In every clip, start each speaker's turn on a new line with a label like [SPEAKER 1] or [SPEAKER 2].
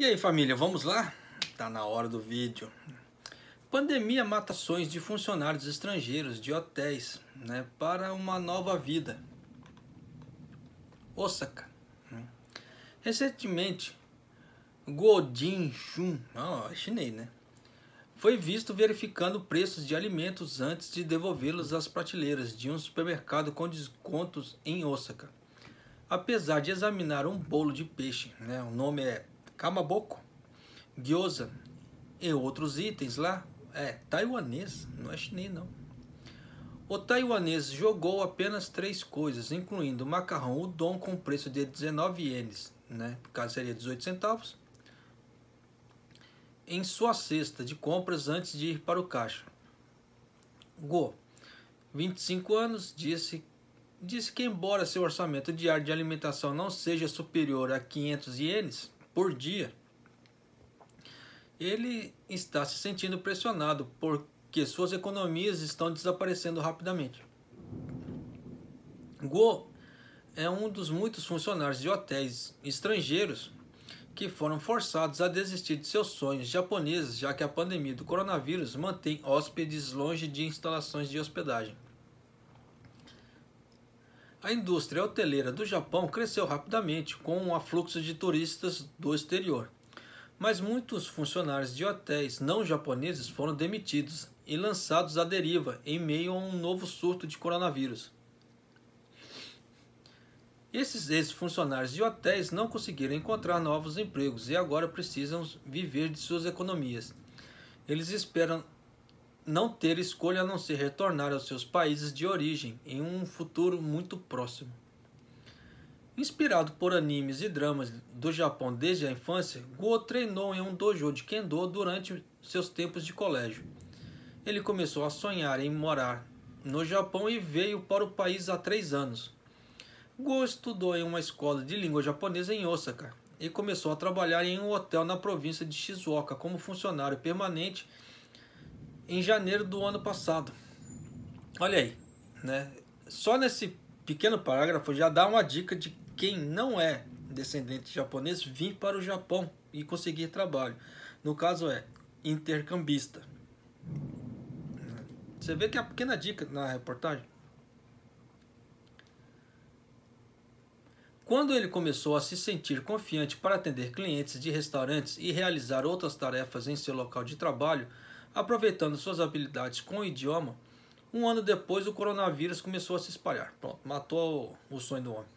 [SPEAKER 1] E aí família, vamos lá? Tá na hora do vídeo. Pandemia mata sonhos de funcionários estrangeiros de hotéis né, para uma nova vida. Osaka. Né? Recentemente, Godin Shun, oh, é chinês, né? Foi visto verificando preços de alimentos antes de devolvê-los às prateleiras de um supermercado com descontos em Osaka. Apesar de examinar um bolo de peixe, né, o nome é Camaboco, gyoza e outros itens lá. É taiwanês, não é chinês não. O taiwanês jogou apenas três coisas, incluindo macarrão udon com preço de 19 ienes, né? Caso seria 18 centavos. Em sua cesta de compras antes de ir para o caixa. Go, 25 anos, disse disse que embora seu orçamento diário de alimentação não seja superior a 500 ienes, por dia, ele está se sentindo pressionado porque suas economias estão desaparecendo rapidamente. Go é um dos muitos funcionários de hotéis estrangeiros que foram forçados a desistir de seus sonhos japoneses, já que a pandemia do coronavírus mantém hóspedes longe de instalações de hospedagem. A indústria hoteleira do Japão cresceu rapidamente com um afluxo de turistas do exterior, mas muitos funcionários de hotéis não japoneses foram demitidos e lançados à deriva em meio a um novo surto de coronavírus. Esses ex-funcionários de hotéis não conseguiram encontrar novos empregos e agora precisam viver de suas economias. Eles esperam não ter escolha a não ser retornar aos seus países de origem em um futuro muito próximo. Inspirado por animes e dramas do Japão desde a infância, Go treinou em um dojo de kendo durante seus tempos de colégio. Ele começou a sonhar em morar no Japão e veio para o país há três anos. Go estudou em uma escola de língua japonesa em Osaka e começou a trabalhar em um hotel na província de Shizuoka como funcionário permanente em janeiro do ano passado. Olha aí, né? Só nesse pequeno parágrafo já dá uma dica de quem não é descendente japonês vir para o Japão e conseguir trabalho. No caso é intercambista. Você vê que é a pequena dica na reportagem. Quando ele começou a se sentir confiante para atender clientes de restaurantes e realizar outras tarefas em seu local de trabalho, aproveitando suas habilidades com o idioma, um ano depois o coronavírus começou a se espalhar. Pronto, matou o sonho do homem.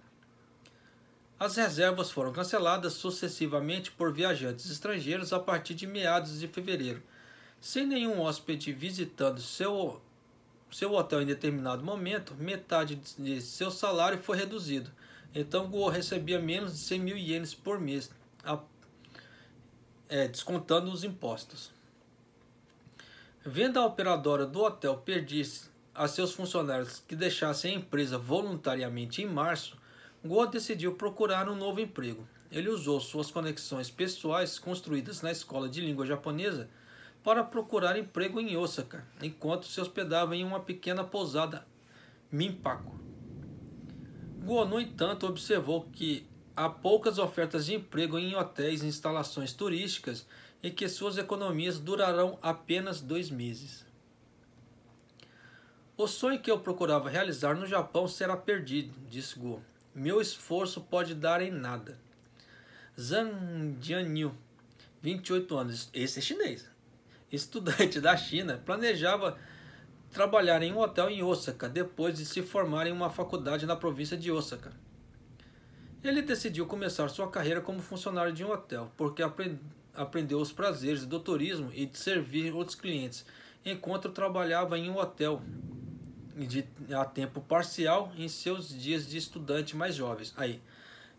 [SPEAKER 1] As reservas foram canceladas sucessivamente por viajantes estrangeiros a partir de meados de fevereiro, sem nenhum hóspede visitando seu, seu hotel em determinado momento, metade de seu salário foi reduzido. Então Guo recebia menos de 100 mil ienes por mês, a, é, descontando os impostos. Vendo a operadora do hotel pedir a seus funcionários que deixassem a empresa voluntariamente em março, Goa decidiu procurar um novo emprego. Ele usou suas conexões pessoais construídas na escola de língua japonesa para procurar emprego em Osaka, enquanto se hospedava em uma pequena pousada Minpaku. Goa, no entanto, observou que há poucas ofertas de emprego em hotéis e instalações turísticas e que suas economias durarão apenas dois meses. O sonho que eu procurava realizar no Japão será perdido, disse Go. Meu esforço pode dar em nada. Zhang Jianyu, 28 anos, esse é chinês, estudante da China, planejava trabalhar em um hotel em Osaka depois de se formar em uma faculdade na província de Osaka. Ele decidiu começar sua carreira como funcionário de um hotel, porque aprendeu aprendeu os prazeres do turismo e de servir outros clientes, enquanto trabalhava em um hotel de, a tempo parcial em seus dias de estudante mais jovens. Aí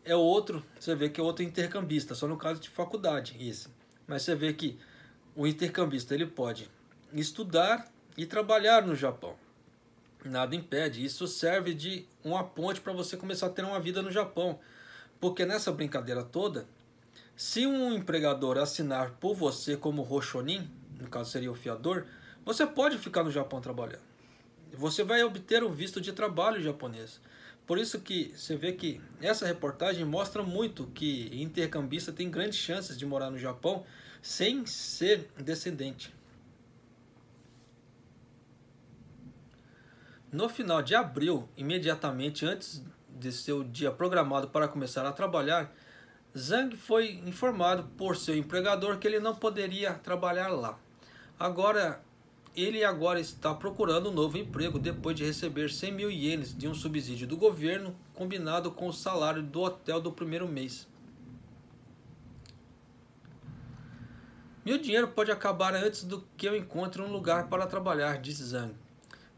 [SPEAKER 1] é outro, você vê que é outro intercambista, só no caso de faculdade, isso. Mas você vê que o intercambista ele pode estudar e trabalhar no Japão. Nada impede. Isso serve de uma ponte para você começar a ter uma vida no Japão. Porque nessa brincadeira toda, se um empregador assinar por você como Roshonin, no caso seria o fiador, você pode ficar no Japão trabalhando. Você vai obter o um visto de trabalho japonês. Por isso que você vê que essa reportagem mostra muito que intercambista tem grandes chances de morar no Japão sem ser descendente. No final de abril, imediatamente antes de seu dia programado para começar a trabalhar, Zhang foi informado por seu empregador que ele não poderia trabalhar lá. Agora, ele agora está procurando um novo emprego depois de receber 100 mil ienes de um subsídio do governo, combinado com o salário do hotel do primeiro mês. Meu dinheiro pode acabar antes do que eu encontre um lugar para trabalhar, disse Zhang.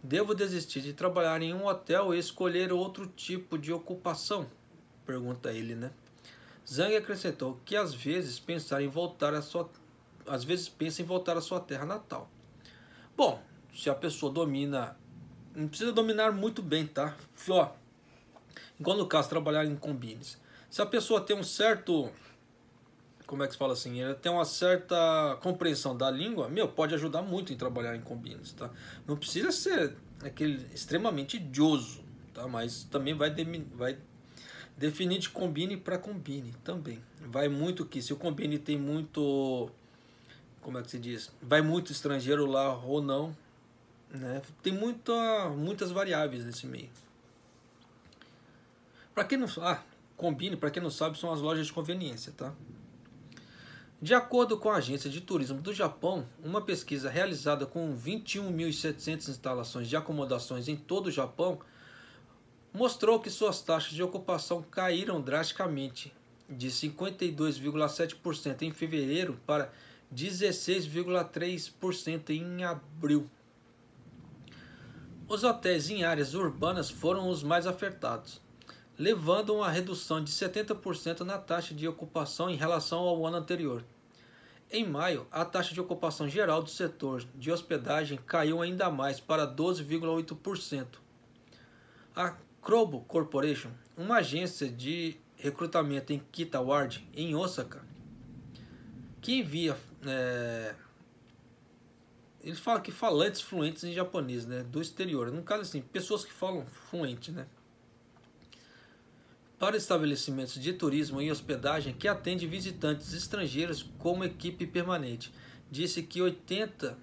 [SPEAKER 1] Devo desistir de trabalhar em um hotel e escolher outro tipo de ocupação? Pergunta ele, né? Zhang acrescentou que às vezes pensar em voltar à sua às vezes pensa em voltar à sua terra natal. Bom, se a pessoa domina, não precisa dominar muito bem, tá? Ó, igual no caso trabalhar em combines. Se a pessoa tem um certo como é que se fala assim, ela tem uma certa compreensão da língua, meu, pode ajudar muito em trabalhar em combines, tá? Não precisa ser aquele extremamente idioso, tá? Mas também vai, vai Definir de combine para combine também. Vai muito que se o combine tem muito como é que se diz? Vai muito estrangeiro lá ou não, né? Tem muita, muitas variáveis nesse meio. Para quem não, ah, combine, para quem não sabe, são as lojas de conveniência, tá? De acordo com a Agência de Turismo do Japão, uma pesquisa realizada com 21.700 instalações de acomodações em todo o Japão mostrou que suas taxas de ocupação caíram drasticamente, de 52,7% em fevereiro para 16,3% em abril. Os hotéis em áreas urbanas foram os mais afetados, levando a uma redução de 70% na taxa de ocupação em relação ao ano anterior. Em maio, a taxa de ocupação geral do setor de hospedagem caiu ainda mais para 12,8%. A Krobo Corporation, uma agência de recrutamento em Ward, em Osaka, que envia. É, eles falam que falantes fluentes em japonês, né? Do exterior. No caso, assim, pessoas que falam fluente, né? Para estabelecimentos de turismo e hospedagem que atende visitantes estrangeiros como equipe permanente. Disse que 80%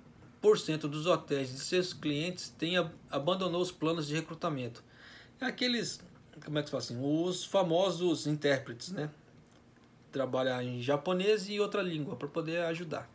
[SPEAKER 1] dos hotéis de seus clientes têm abandonou os planos de recrutamento é aqueles, como é que se fala assim, os famosos intérpretes, né? Trabalhar em japonês e outra língua para poder ajudar.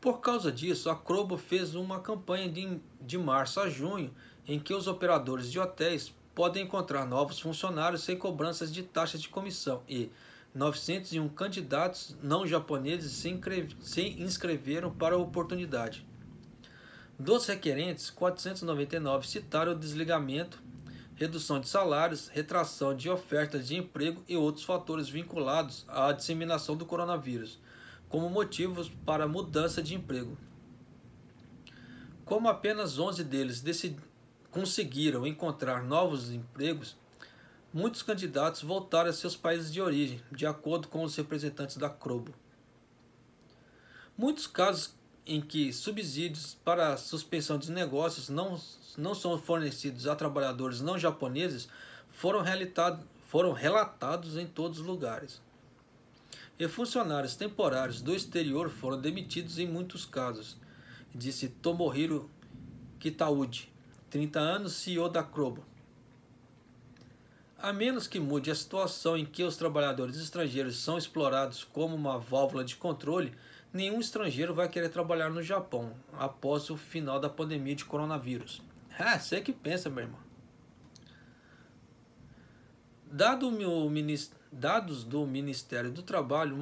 [SPEAKER 1] Por causa disso, a Crobo fez uma campanha de, de março a junho em que os operadores de hotéis podem encontrar novos funcionários sem cobranças de taxas de comissão e 901 candidatos não japoneses se, inscreveram para a oportunidade. Dos requerentes, 499 citaram o desligamento, redução de salários, retração de ofertas de emprego e outros fatores vinculados à disseminação do coronavírus, como motivos para mudança de emprego. Como apenas 11 deles conseguiram encontrar novos empregos, muitos candidatos voltaram a seus países de origem, de acordo com os representantes da Crobo. Muitos casos em que subsídios para a suspensão dos negócios não, não são fornecidos a trabalhadores não japoneses foram, foram relatados em todos os lugares. E funcionários temporários do exterior foram demitidos em muitos casos, disse Tomohiro Kitaudi, 30 anos CEO da Crobo. A menos que mude a situação em que os trabalhadores estrangeiros são explorados como uma válvula de controle, nenhum estrangeiro vai querer trabalhar no Japão após o final da pandemia de coronavírus. É, você que pensa, meu irmão. Dado meu, dados do Ministério do Trabalho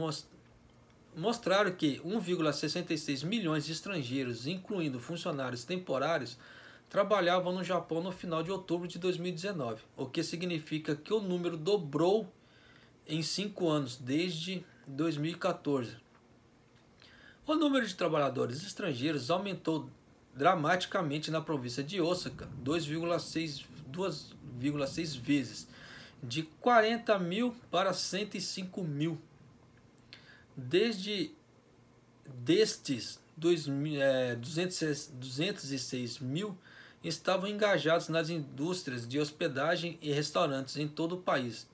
[SPEAKER 1] mostraram que 1,66 milhões de estrangeiros, incluindo funcionários temporários, trabalhavam no Japão no final de outubro de 2019, o que significa que o número dobrou em cinco anos, desde 2014 o número de trabalhadores estrangeiros aumentou dramaticamente na província de Osaka, 2,6 vezes, de 40 mil para 105 mil. Desde destes, 206 é, mil estavam engajados nas indústrias de hospedagem e restaurantes em todo o país,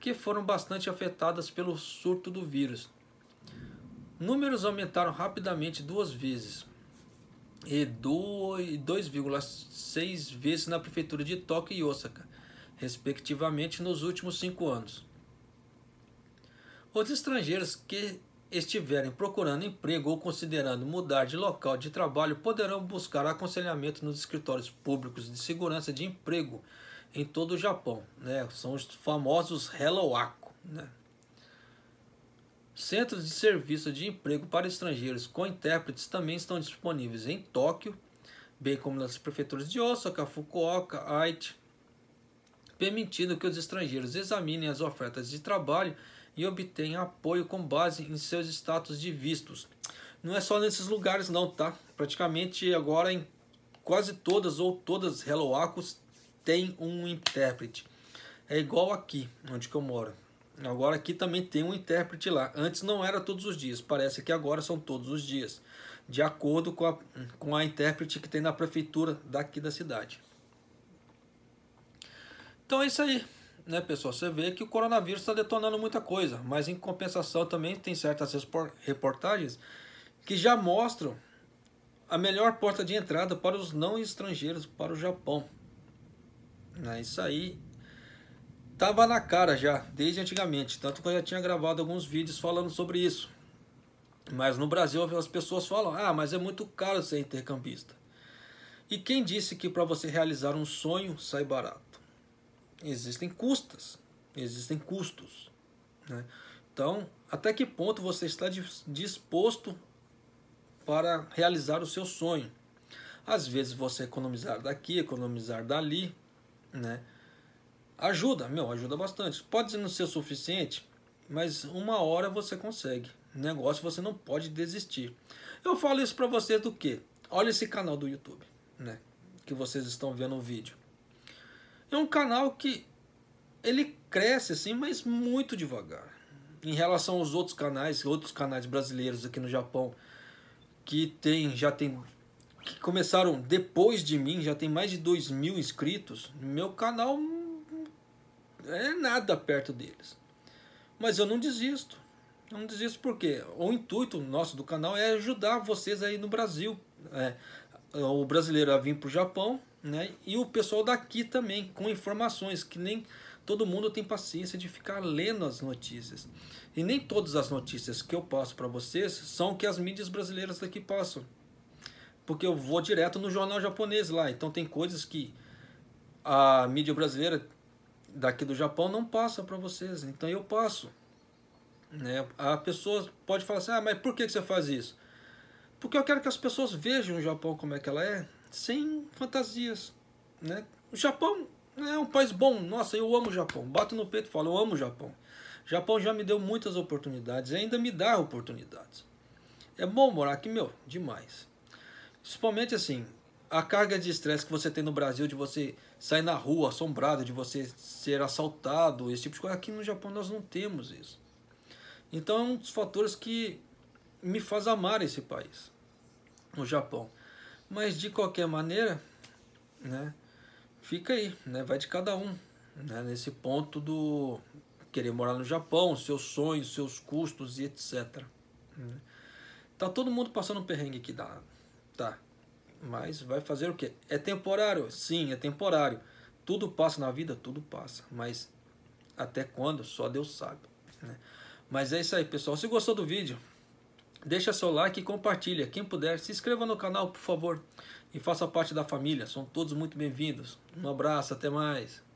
[SPEAKER 1] que foram bastante afetadas pelo surto do vírus. Números aumentaram rapidamente duas vezes e 2,6 vezes na prefeitura de Tóquio e Osaka, respectivamente, nos últimos cinco anos. Os estrangeiros que estiverem procurando emprego ou considerando mudar de local de trabalho poderão buscar aconselhamento nos escritórios públicos de segurança de emprego em todo o Japão. Né? São os famosos Hello Ako. Né? Centros de serviço de emprego para estrangeiros com intérpretes também estão disponíveis em Tóquio, bem como nas prefeituras de Osaka, Fukuoka, Aichi, permitindo que os estrangeiros examinem as ofertas de trabalho e obtenham apoio com base em seus status de vistos. Não é só nesses lugares não, tá? Praticamente agora em quase todas ou todas Hello Acos tem um intérprete. É igual aqui, onde eu moro. Agora aqui também tem um intérprete lá. Antes não era todos os dias, parece que agora são todos os dias, de acordo com a, com a intérprete que tem na prefeitura daqui da cidade. Então é isso aí, né, pessoal? Você vê que o coronavírus está detonando muita coisa, mas em compensação também tem certas reportagens que já mostram a melhor porta de entrada para os não estrangeiros para o Japão. É isso aí Tava na cara já, desde antigamente, tanto que eu já tinha gravado alguns vídeos falando sobre isso. Mas no Brasil as pessoas falam, ah, mas é muito caro ser intercambista. E quem disse que para você realizar um sonho sai barato? Existem custas, existem custos. Né? Então, até que ponto você está disposto para realizar o seu sonho? Às vezes você economizar daqui, economizar dali, né? Ajuda, meu, ajuda bastante. Pode não ser suficiente, mas uma hora você consegue. Negócio você não pode desistir. Eu falo isso para vocês do que? Olha esse canal do YouTube, né? Que vocês estão vendo o vídeo. É um canal que ele cresce assim, mas muito devagar. Em relação aos outros canais, outros canais brasileiros aqui no Japão, que tem, já tem que começaram depois de mim, já tem mais de 2 mil inscritos, meu canal é nada perto deles. Mas eu não desisto. Eu não desisto porque o intuito nosso do canal é ajudar vocês aí no Brasil, é, o brasileiro a vir para o Japão, né? E o pessoal daqui também com informações que nem todo mundo tem paciência de ficar lendo as notícias. E nem todas as notícias que eu passo para vocês são que as mídias brasileiras daqui passam. Porque eu vou direto no jornal japonês lá, então tem coisas que a mídia brasileira daqui do Japão não passa para vocês. Então eu passo. Né? A pessoa pode falar assim, ah, mas por que você faz isso? Porque eu quero que as pessoas vejam o Japão como é que ela é, sem fantasias. Né? O Japão né, é um país bom, nossa, eu amo o Japão. Bato no peito e falo, eu amo o Japão. O Japão já me deu muitas oportunidades e ainda me dá oportunidades. É bom morar aqui, meu, demais. Principalmente assim, a carga de estresse que você tem no Brasil de você sair na rua assombrado, de você ser assaltado, esse tipo de coisa, aqui no Japão nós não temos isso. Então é um dos fatores que me faz amar esse país, o Japão. Mas de qualquer maneira, né, fica aí, né, vai de cada um, né, nesse ponto do querer morar no Japão, seus sonhos, seus custos e etc. Né. Tá todo mundo passando um perrengue aqui, dá, tá? Mas vai fazer o quê? É temporário? Sim, é temporário. Tudo passa na vida? Tudo passa. Mas até quando? Só Deus sabe. Né? Mas é isso aí, pessoal. Se gostou do vídeo, deixa seu like e compartilha. Quem puder, se inscreva no canal, por favor. E faça parte da família. São todos muito bem-vindos. Um abraço, até mais.